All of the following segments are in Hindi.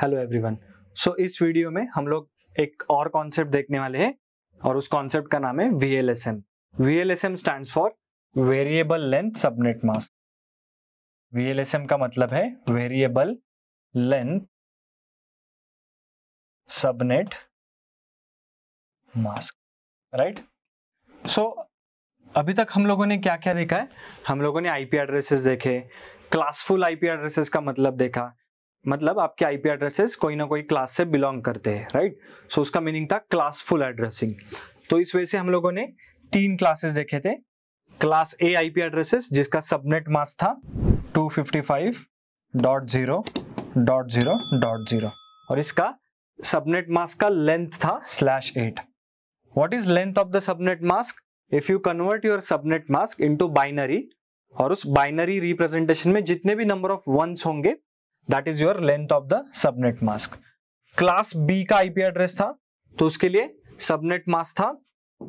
हेलो एवरीवन सो इस वीडियो में हम लोग एक और कॉन्सेप्ट देखने वाले हैं और उस कॉन्सेप्ट का नाम है V L S M V L S M stand for variable length subnet mask V L S M का मतलब है variable length subnet mask right so अभी तक हम लोगों ने क्या क्या देखा है हम लोगों ने आईपी एड्रेसेस देखे क्लासफुल आईपी एड्रेसेस का मतलब देखा मतलब आपके आईपी एड्रेसेस कोई ना कोई क्लास से बिलोंग करते हैं राइट सो उसका मीनिंग था क्लासफुल एड्रेसिंग तो इस वजह से हम लोगों ने तीन क्लासेस देखे थे क्लास ए आईपी एड्रेसेस जिसका सबनेट मास्क था 255.0.0.0 और इसका सबनेट मास्क का लेंथ था slash eight what is length of the subnet mask if you convert your subnet mask into binary और उस बाइनरी रिप्रेजेंटेशन में जितने भी नंबर ऑफ वंस होंगे that is your length of the subnet mask class B का आईपी एड्रेस था तो उसके लिए सबनेट मास्क था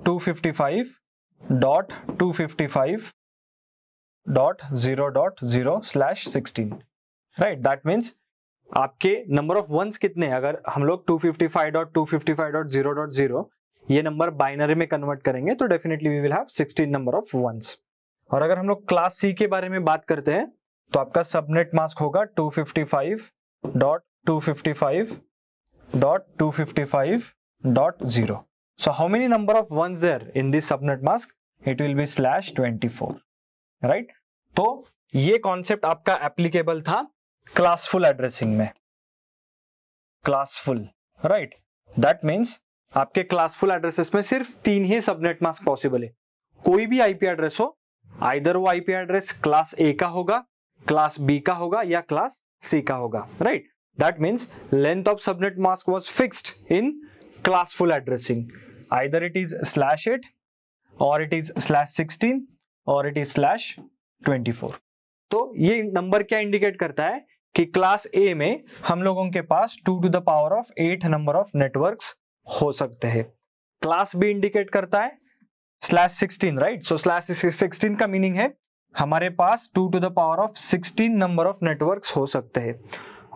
255.255.0.0 slash sixteen right that means आपके नंबर ऑफ वंस कितने हैं अगर हम लोग 255.255.0.0 ये नंबर बाइनरी में कन्वर्ट करेंगे तो definitely we will have 16 number of ones और अगर हम लोग क्लास सी के बारे में बात करते हैं तो आपका सबनेट मास्क होगा 255.255.255.0 so how many number of ones there in this mask it will be slash twenty 24 right तो ये कॉन्सेप्ट आपका एप्लीकेबल था क्लासफुल एड्रेसिंग में क्लासफुल राइट दैट मीन्स आपके क्लासफुल एड्रेसेस में सिर्फ तीन ही सबनेट मास्क पॉसिबल है कोई भी आईपी एड्रेस हो आइदर वो आईपी एड्रेस क्लास ए का होगा क्लास बी का होगा या क्लास सी का होगा right that means length of subnet mask was fixed in classful addressing either it is slash eight और इट इज स्लैश सिक्सटीन और इट इज स्लैश फोर तो ये नंबर क्या इंडिकेट करता है कि क्लास ए में हम लोगों के पास two to the power of eight number of networks हो सकते हैं क्लास बी इंडिकेट करता है slash sixteen right so slash sixteen का मीनिंग है हमारे पास two to the power of sixteen number of network हो सकते हैं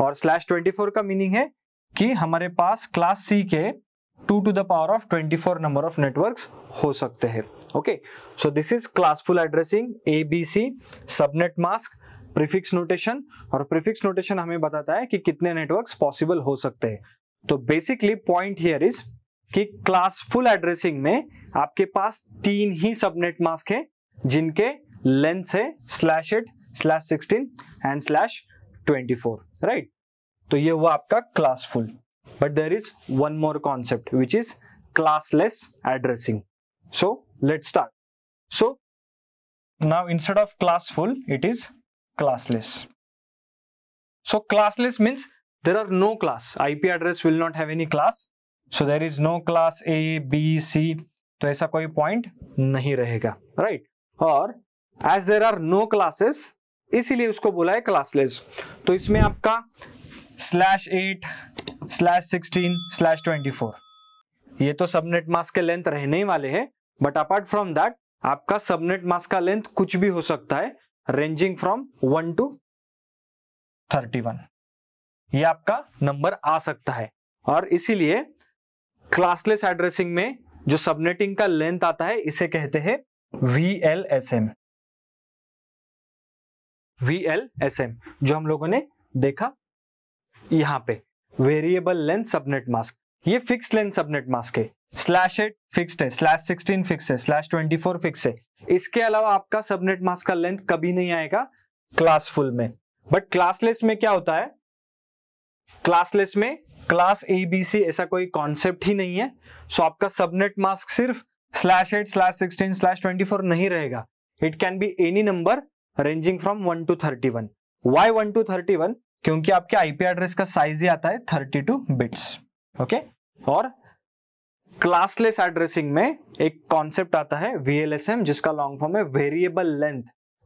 और स्लैश ट्वेंटी फोर का मीनिंग है कि हमारे पास क्लास सी के two to the power of twenty four number of network हो सकते हैं okay so this is classful addressing A B C subnet mask prefix notation और प्रीफिक्स नोटेशन हमें बताता है कि कितने नेटवर्क पॉसिबल हो सकते हैं तो बेसिकली पॉइंट हियर इज कि क्लासफुल एड्रेसिंग में आपके पास तीन ही सबनेट मास्क है जिनके लेंथ है slash eight slash sixteen and slash twenty four right तो ये हुआ आपका classful but there is one more concept which is classless addressing so let start so now instead of classful it is classless so classless means there are no class IP address will not have any class so there is no class A B C तो ऐसा कोई पॉइंट नहीं रहेगा राइट right? और as there are no classes इसीलिए उसको बोला है क्लासलेस तो इसमें आपका slash eight slash sixteen slash twenty four ये तो सबनेट मास्क के लेंथ रहने ही वाले हैं बट अपार्ट फ्रॉम दैट आपका सबनेट मास्क का लेंथ कुछ भी हो सकता है ranging from one to thirty one ये आपका नंबर आ सकता है और इसीलिए क्लासलेस एड्रेसिंग में जो सबनेटिंग का लेंथ आता है इसे कहते हैं V L S M V L S M जो हम लोगों ने देखा यहां पे वेरिएबल लेंथ सबनेट मास्क ये फिक्स लेंथ सबनेट मास्क है स्लैश एट फिक्स है स्लैश सिक्सटीन फिक्स है स्लैश ट्वेंटी फोर फिक्स है इसके अलावा आपका सबनेट मास्क का लेंथ कभी नहीं आएगा क्लासफुल में बट क्लासलेस में क्या होता है क्लासलेस में क्लास ए बी सी ऐसा कोई कॉन्सेप्ट ही नहीं है सो so, आपका सबनेट मास्क सिर्फ slash eight slash sixteen slash twenty four नहीं रहेगा it can be any number ranging from one to thirty one why one to thirty one क्योंकि आपके आईपी एड्रेस का साइज ही आता है थर्टी टू बिट्स ओके और क्लासलेस एड्रेसिंग में एक कॉन्सेप्ट आता है वीएलएसएम जिसका लॉन्ग फॉर्म है वेरिएबल लेंथ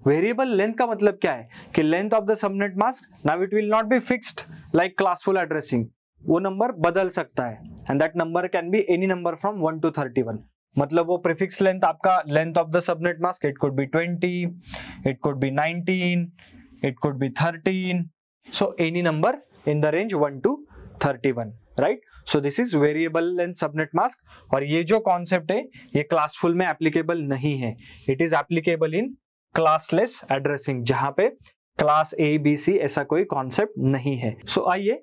वेरिएबल लेंथ का मतलब क्या है कि length of the subnet mask now it will not be fixed like classful addressing वो नंबर बदल सकता है and that number can be any number from one to thirty one मतलब वो प्रीफिक्स लेंथ आपका length of the subnet mask it could be twenty it could be nineteen it could be thirteen so any number in the range 1 to 31 right so this is variable length subnet mask और ये जो कॉन्सेप्ट है ये क्लासफुल में एप्लीकेबल नहीं है it is applicable in classless addressing जहां पे क्लास ए बी सी ऐसा कोई कॉन्सेप्ट नहीं है सो so, आइए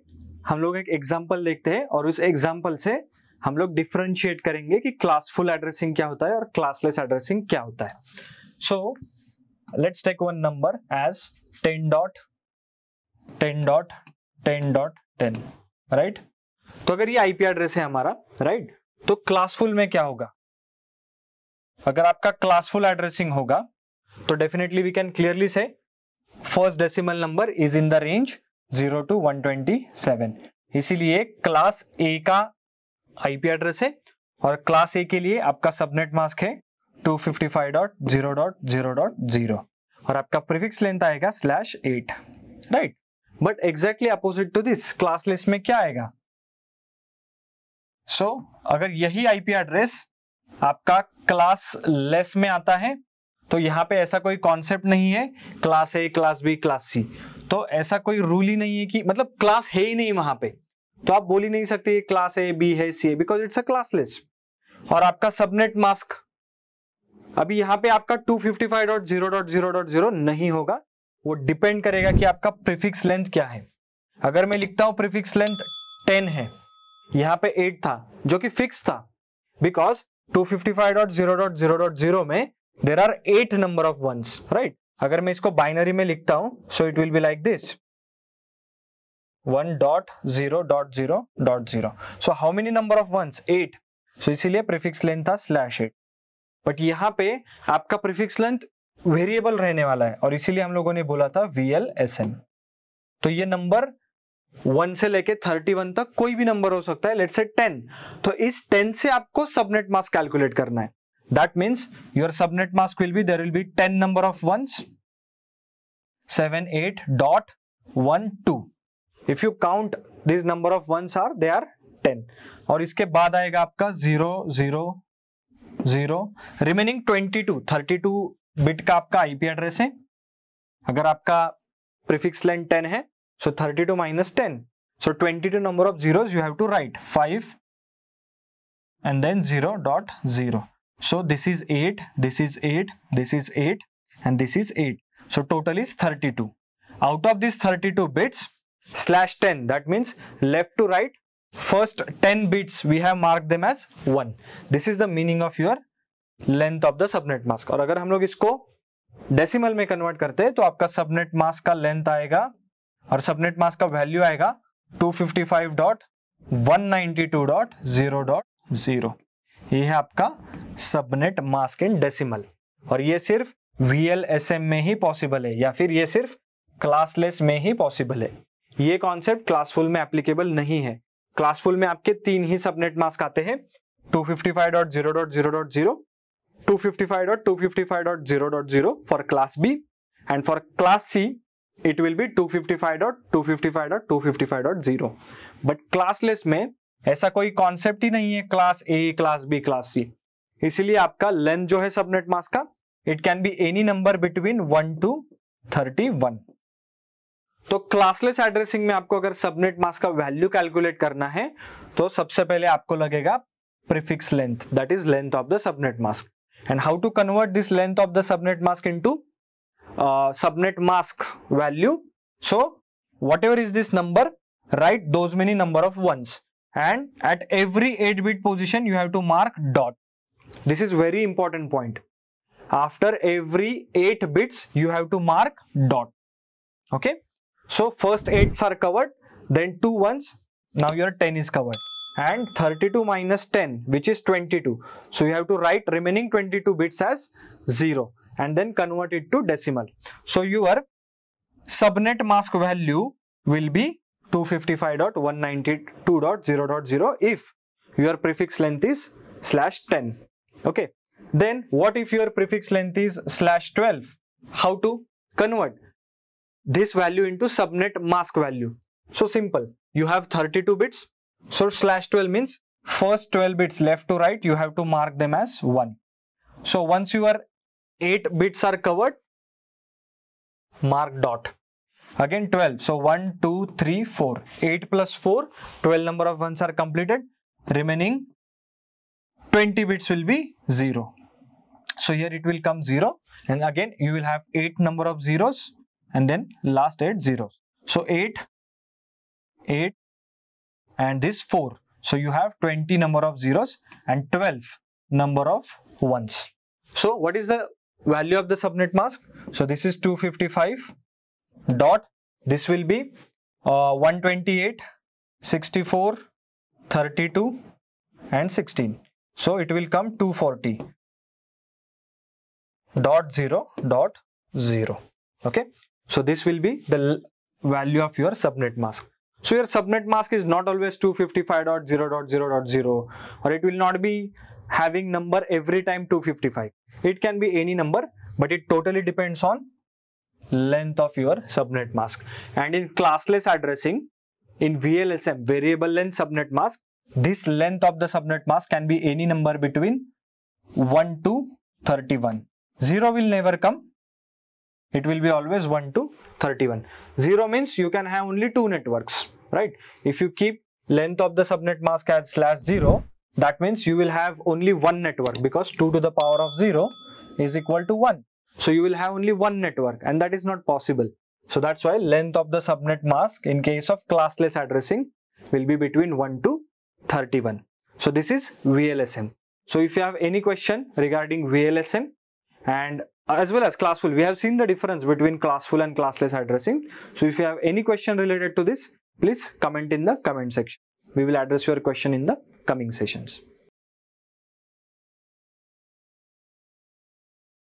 हम लोग एक एग्जाम्पल देखते हैं और उस एग्जाम्पल से हम लोग डिफ्रेंशिएट करेंगे कि क्लासफुल एड्रेसिंग क्या होता है और क्लासलेस एड्रेसिंग क्या होता है so let's take one number as ten dot ten dot ten dot ten right तो अगर ये आईपी एड्रेस है हमारा राइट right? तो क्लासफुल में क्या होगा अगर आपका क्लासफुल एड्रेसिंग होगा तो डेफिनेटली वी कैन क्लियरली से first decimal number is in the range zero to one twenty seven इसीलिए क्लास ए का आईपी एड्रेस है और क्लास ए के लिए आपका सबनेट मास्क है 255.0.0.0 और आपका प्रीफिक्स लेंथ आएगा slash eight right but exactly opposite to this classless में क्या आएगा सो so, अगर यही आईपी एड्रेस आपका क्लास लेस में आता है तो यहाँ पे ऐसा कोई कॉन्सेप्ट नहीं है class A class B class C तो ऐसा कोई रूल ही नहीं है कि मतलब क्लास है ही नहीं वहां पे तो आप बोल ही नहीं सकते क्लास ए बी है सी है बिकॉज इट्स अ क्लासलेस और आपका सबनेट मास्क अभी यहाँ पे आपका 255.0.0.0 नहीं होगा वो डिपेंड करेगा कि आपका प्रीफिक्स लेंथ क्या है अगर मैं लिखता हूं प्रीफिक्स लेंथ 10 है यहाँ पे 8 था जो कि फिक्स था बिकॉज 255.0.0.0 में there are eight number of ones right अगर मैं इसको बाइनरी में लिखता हूं so it will be like this one dot zero dot zero dot zero so how many number of ones eight so इसीलिए प्रीफिक्स लेंथ था स्लैश एट बट यहाँ पे आपका प्रीफिक्स लेंथ वेरिएबल रहने वाला है और इसीलिए हम लोगों ने बोला था वी एल एस एन तो ये नंबर वन से लेके थर्टी वन तक कोई भी नंबर हो सकता है लेट से टेन तो इस टेन से आपको सबनेट मास कैलकुलेट करना है that means your subnet mask will be there will be ten number of ones seven eight dot one two if you count these number of ones are they are 10 aur iske baad aayega aapka 0 0 0 remaining 22 32 bit ka aapka ip address hai agar aapka prefix length 10 hai so 32 minus 10 so 22 number of zeros you have to write 5 and then 0 dot 0 so this is 8 this is 8 this is 8 and this is 8 so total is 32 out of these 32 bits slash 10 that means left to right first 10 bits we have marked them as 1 this is the meaning of your length of the subnet mask और अगर हम लोग इसको डेसिमल में कन्वर्ट करते हैं तो आपका सबनेट मास्क का लेंथ आएगा और सबनेट मास्क का वैल्यू आएगा 255.192.0.0 ये है आपका सबनेट मास्क इन डेसिमल और ये सिर्फ वी में ही पॉसिबल है या फिर ये सिर्फ क्लासलेस में ही पॉसिबल है ये कॉन्सेप्ट क्लासफुल में एप्लीकेबल नहीं है क्लासफुल में आपके तीन ही सबनेट मास्क आते हैं two fifty five dot two fifty five dot two fifty five dot zero but classless में ऐसा कोई कॉन्सेप्ट ही नहीं है class A class B class C इसीलिए आपका लेंथ जो है सबनेट मास्क का it can be any number between one to thirty one तो क्लासलेस एड्रेसिंग में आपको अगर सबनेट मास्क का वैल्यू कैलकुलेट करना है तो सबसे पहले आपको लगेगा prefix length that is length of the subnet mask and how to convert this length of the subnet mask into subnet mask value so what is this number right those many number of ones and at every eight bit position you have to mark dot this is very important point after every eight bits you have to mark dot okay So first 8s are covered, then 2 1s, now your 10 is covered and 32 minus 10 which is 22. So you have to write remaining 22 bits as 0 and then convert it to decimal. So your subnet mask value will be 255.192.0.0 if your prefix length is slash 10. Okay. Then what if your prefix length is slash 12? How to convert? this value into subnet mask value. So simple. You have 32 bits. So slash 12 means first 12 bits left to right you have to mark them as 1. So once your 8 bits are covered mark dot. Again 12. So 1, 2, 3, 4. 8 plus 4 12 number of 1s are completed. Remaining 20 bits will be 0. So here it will come 0 and again you will have 8 number of zeros and then last 8 zeros. So 8, 8 and this 4. So you have 20 number of zeros and 12 number of ones. So what is the value of the subnet mask? So this is 255 dot this will be uh, 128, 64, 32 and 16. So it will come 240 dot 0 dot 0. Okay. So this will be the value of your subnet mask. So your subnet mask is not always 255.0.0.0 or it will not be having number every time 255. It can be any number but it totally depends on length of your subnet mask. And in classless addressing, in VLSM, variable length subnet mask, this length of the subnet mask can be any number between 1 to 31. 0 will never come it will be always 1 to 31 0 means you can have only two networks right if you keep length of the subnet mask as slash 0 that means you will have only one network because 2 to the power of 0 is equal to 1 so you will have only one network and that is not possible so that's why length of the subnet mask in case of classless addressing will be between 1 to 31 so this is VLSM so if you have any question regarding VLSM and uh, as well as classful. We have seen the difference between classful and classless addressing. So if you have any question related to this, please comment in the comment section. We will address your question in the coming sessions.